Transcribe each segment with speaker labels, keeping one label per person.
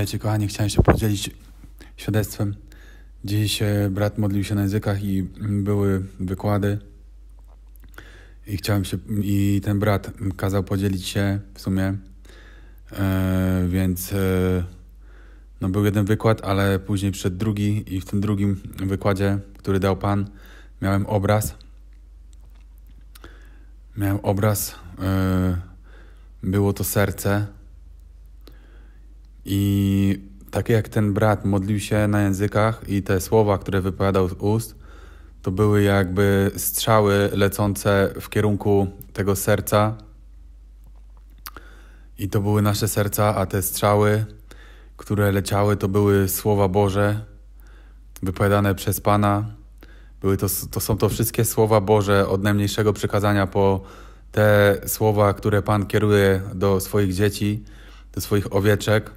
Speaker 1: Witajcie kochani, chciałem się podzielić świadectwem. Dziś e, brat modlił się na językach i były wykłady. I chciałem się, i ten brat kazał podzielić się w sumie. E, więc e, no był jeden wykład, ale później przyszedł drugi i w tym drugim wykładzie, który dał Pan, miałem obraz. Miałem obraz. E, było to serce i tak jak ten brat modlił się na językach i te słowa, które wypowiadał z ust, to były jakby strzały lecące w kierunku tego serca. I to były nasze serca, a te strzały, które leciały, to były słowa Boże wypowiadane przez Pana. Były to, to są to wszystkie słowa Boże od najmniejszego przykazania po te słowa, które Pan kieruje do swoich dzieci, do swoich owieczek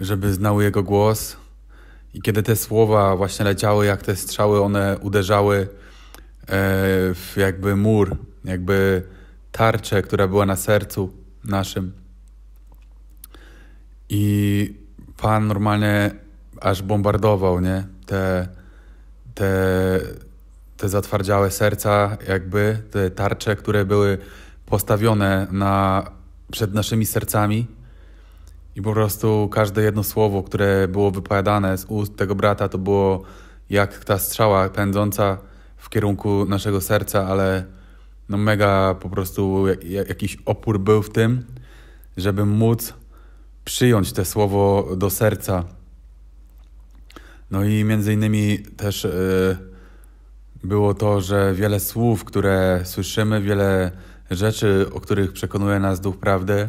Speaker 1: żeby znały jego głos. I kiedy te słowa właśnie leciały, jak te strzały, one uderzały e, w jakby mur, jakby tarczę, która była na sercu naszym. I Pan normalnie aż bombardował, nie? Te, te, te zatwardziałe serca, jakby te tarcze, które były postawione na, przed naszymi sercami i po prostu każde jedno słowo, które było wypowiadane z ust tego brata, to było jak ta strzała pędząca w kierunku naszego serca, ale no mega po prostu jakiś opór był w tym, żeby móc przyjąć te słowo do serca. No i między innymi też e, było to, że wiele słów, które słyszymy, wiele rzeczy, o których przekonuje nas Duch Prawdy,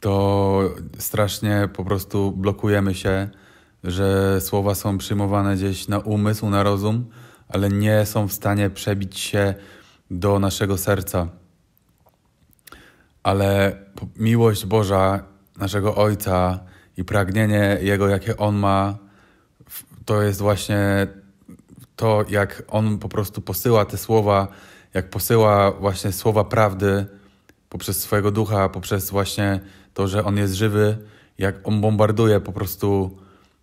Speaker 1: to strasznie po prostu blokujemy się, że słowa są przyjmowane gdzieś na umysł, na rozum, ale nie są w stanie przebić się do naszego serca. Ale miłość Boża, naszego Ojca i pragnienie Jego, jakie On ma, to jest właśnie to, jak On po prostu posyła te słowa, jak posyła właśnie słowa prawdy poprzez swojego ducha, poprzez właśnie to, że On jest żywy, jak On bombarduje po prostu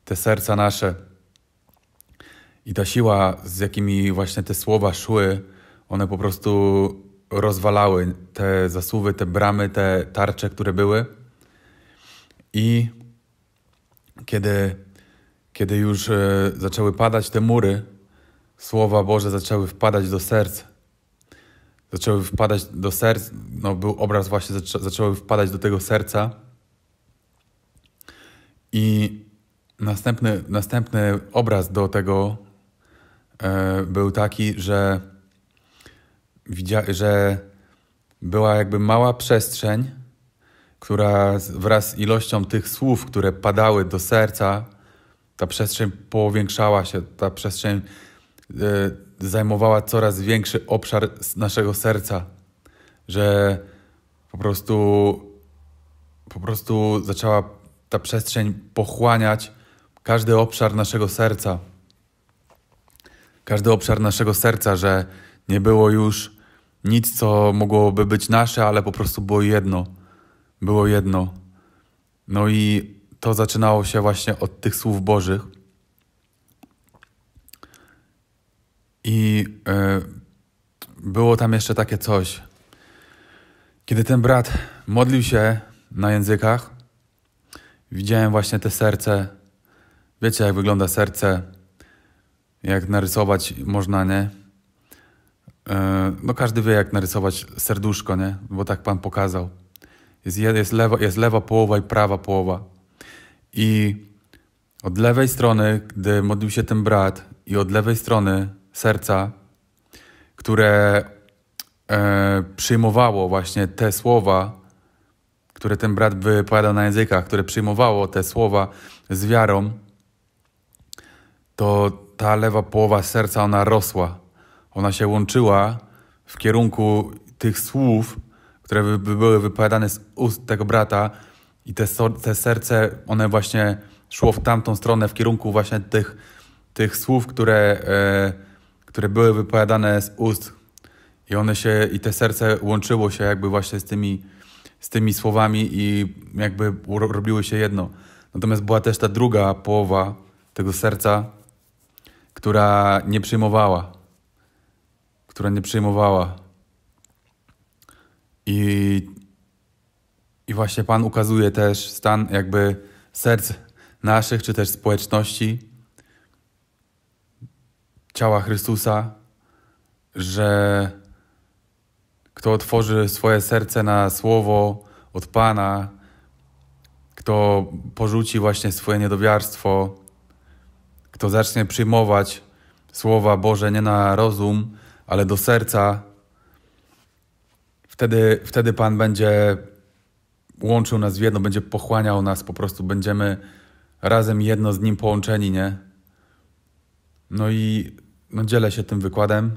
Speaker 1: te serca nasze. I ta siła, z jakimi właśnie te słowa szły, one po prostu rozwalały te zasuwy, te bramy, te tarcze, które były. I kiedy, kiedy już e, zaczęły padać te mury, słowa Boże zaczęły wpadać do serc zaczęły wpadać do serca, no był obraz właśnie, zaczę zaczęły wpadać do tego serca i następny, następny obraz do tego e, był taki, że, widzia- że była jakby mała przestrzeń, która wraz z ilością tych słów, które padały do serca, ta przestrzeń powiększała się, ta przestrzeń E, zajmowała coraz większy obszar naszego serca, że po prostu, po prostu zaczęła ta przestrzeń pochłaniać każdy obszar naszego serca. Każdy obszar naszego serca, że nie było już nic, co mogłoby być nasze, ale po prostu było jedno. Było jedno. No i to zaczynało się właśnie od tych słów Bożych. I e, było tam jeszcze takie coś. Kiedy ten brat modlił się na językach, widziałem właśnie te serce. Wiecie, jak wygląda serce, jak narysować można, nie? E, no każdy wie, jak narysować serduszko, nie? Bo tak Pan pokazał. Jest, jest, lewa, jest lewa połowa i prawa połowa. I od lewej strony, gdy modlił się ten brat, i od lewej strony serca, które e, przyjmowało właśnie te słowa, które ten brat wypowiadał na językach, które przyjmowało te słowa z wiarą, to ta lewa połowa serca ona rosła. Ona się łączyła w kierunku tych słów, które by, były wypowiadane z ust tego brata, i te, te serce, one właśnie szło w tamtą stronę, w kierunku właśnie tych, tych słów, które. E, które były wypowiadane z ust i one się, i te serce łączyło się jakby właśnie z tymi, z tymi słowami i jakby robiły się jedno. Natomiast była też ta druga połowa tego serca, która nie przyjmowała. Która nie przyjmowała. I, i właśnie Pan ukazuje też stan jakby serc naszych, czy też społeczności, ciała Chrystusa, że kto otworzy swoje serce na słowo od Pana, kto porzuci właśnie swoje niedowiarstwo, kto zacznie przyjmować słowa Boże nie na rozum, ale do serca, wtedy, wtedy Pan będzie łączył nas w jedno, będzie pochłaniał nas, po prostu będziemy razem jedno z Nim połączeni, nie? No i no, dzielę się tym wykładem,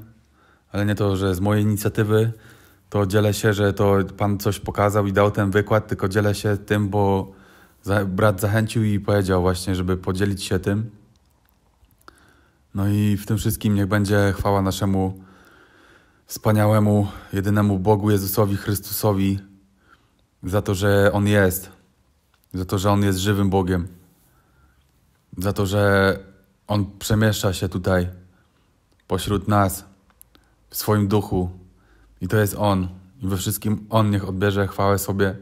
Speaker 1: ale nie to, że z mojej inicjatywy, to dzielę się, że to pan coś pokazał i dał ten wykład, tylko dzielę się tym, bo za, brat zachęcił i powiedział właśnie, żeby podzielić się tym. No i w tym wszystkim niech będzie chwała naszemu wspaniałemu, jedynemu Bogu Jezusowi Chrystusowi za to, że On jest, za to, że On jest żywym Bogiem, za to, że On przemieszcza się tutaj pośród nas, w swoim duchu. I to jest On. I we wszystkim On niech odbierze chwałę sobie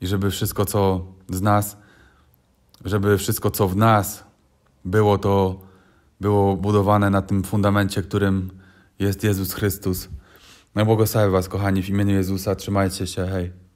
Speaker 1: i żeby wszystko, co z nas, żeby wszystko, co w nas było, to było budowane na tym fundamencie, którym jest Jezus Chrystus. No błogosławię Was, kochani, w imieniu Jezusa. Trzymajcie się, hej.